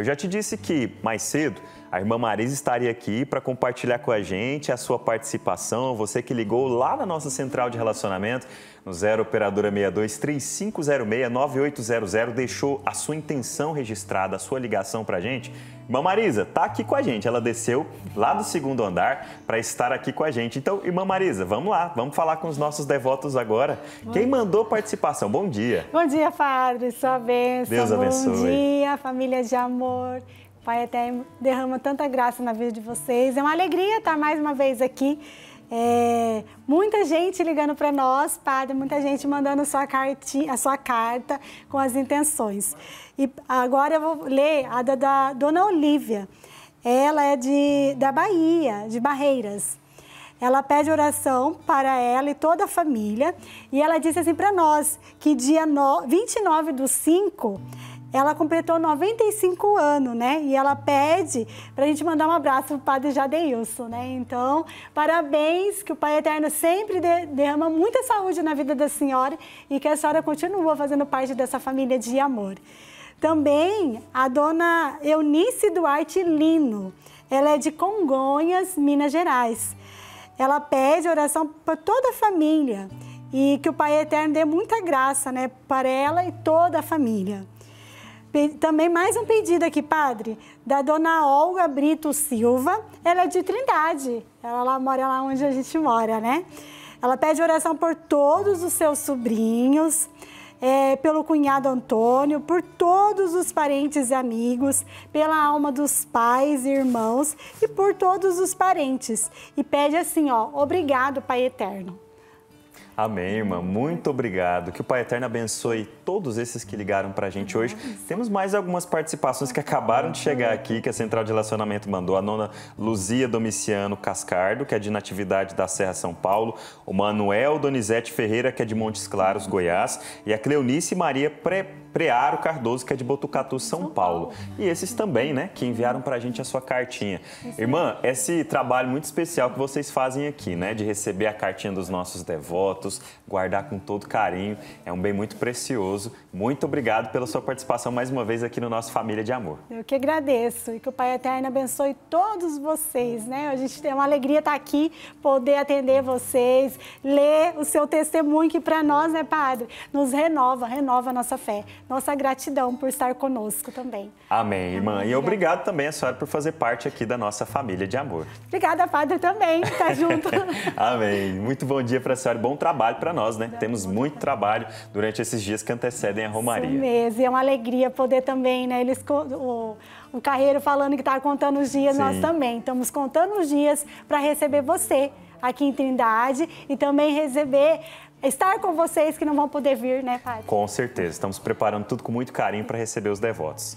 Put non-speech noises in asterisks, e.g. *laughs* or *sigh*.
Eu já te disse que, mais cedo, a irmã Marisa estaria aqui para compartilhar com a gente a sua participação. Você que ligou lá na nossa central de relacionamento, no 0 Operadora 62 3506 9800, deixou a sua intenção registrada, a sua ligação para a gente. Irmã Marisa está aqui com a gente. Ela desceu lá do segundo andar para estar aqui com a gente. Então, irmã Marisa, vamos lá, vamos falar com os nossos devotos agora. Bom Quem dia. mandou participação? Bom dia. Bom dia, padre. Sua bênção. Deus abençoe. Bom dia, família de amor. Pai Eterno derrama tanta graça na vida de vocês. É uma alegria estar mais uma vez aqui. É, muita gente ligando para nós, padre, muita gente mandando sua cartinha, a sua carta com as intenções. E agora eu vou ler a da, da Dona Olivia Ela é de, da Bahia, de Barreiras. Ela pede oração para ela e toda a família. E ela disse assim para nós que dia no, 29 do 5 ela completou 95 anos, né? E ela pede para a gente mandar um abraço para o padre Jadeilson, né? Então, parabéns, que o Pai Eterno sempre de, derrama muita saúde na vida da senhora e que a senhora continua fazendo parte dessa família de amor. Também a dona Eunice Duarte Lino, ela é de Congonhas, Minas Gerais. Ela pede oração para toda a família e que o Pai Eterno dê muita graça né, para ela e toda a família. Também mais um pedido aqui, padre, da dona Olga Brito Silva. Ela é de Trindade, ela lá, mora lá onde a gente mora, né? Ela pede oração por todos os seus sobrinhos, é, pelo cunhado Antônio, por todos os parentes e amigos, pela alma dos pais e irmãos e por todos os parentes. E pede assim, ó, obrigado, Pai Eterno. Amém, irmã. Muito obrigado. Que o Pai Eterno abençoe todos esses que ligaram para a gente hoje. Temos mais algumas participações que acabaram de chegar aqui, que a Central de Relacionamento mandou. A nona Luzia Domiciano Cascardo, que é de Natividade da Serra São Paulo. O Manuel Donizete Ferreira, que é de Montes Claros, Goiás. E a Cleonice Maria Pre... Prearo Cardoso, que é de Botucatu, São, São Paulo. Paulo. E esses também, né, que enviaram para a gente a sua cartinha. Irmã, esse trabalho muito especial que vocês fazem aqui, né, de receber a cartinha dos nossos devotos, juntos, guardar com todo carinho. É um bem muito precioso. Muito obrigado pela sua participação mais uma vez aqui no nosso Família de Amor. Eu que agradeço e que o Pai Eterno abençoe todos vocês, né? A gente tem uma alegria estar tá aqui, poder atender vocês, ler o seu testemunho que para nós, né, Padre, nos renova, renova a nossa fé, nossa gratidão por estar conosco também. Amém, irmã. E obrigado também a senhora por fazer parte aqui da nossa família de amor. Obrigada, Padre, também. Tá junto. *laughs* Amém. Muito bom dia para a senhora. Bom trabalho trabalho para nós, né? Temos muito trabalho durante esses dias que antecedem a Romaria. Isso mesmo, e é uma alegria poder também, né? Eles, o, o Carreiro falando que está contando os dias, Sim. nós também estamos contando os dias para receber você aqui em Trindade e também receber estar com vocês que não vão poder vir, né, Padre? Com certeza. Estamos preparando tudo com muito carinho para receber os devotos.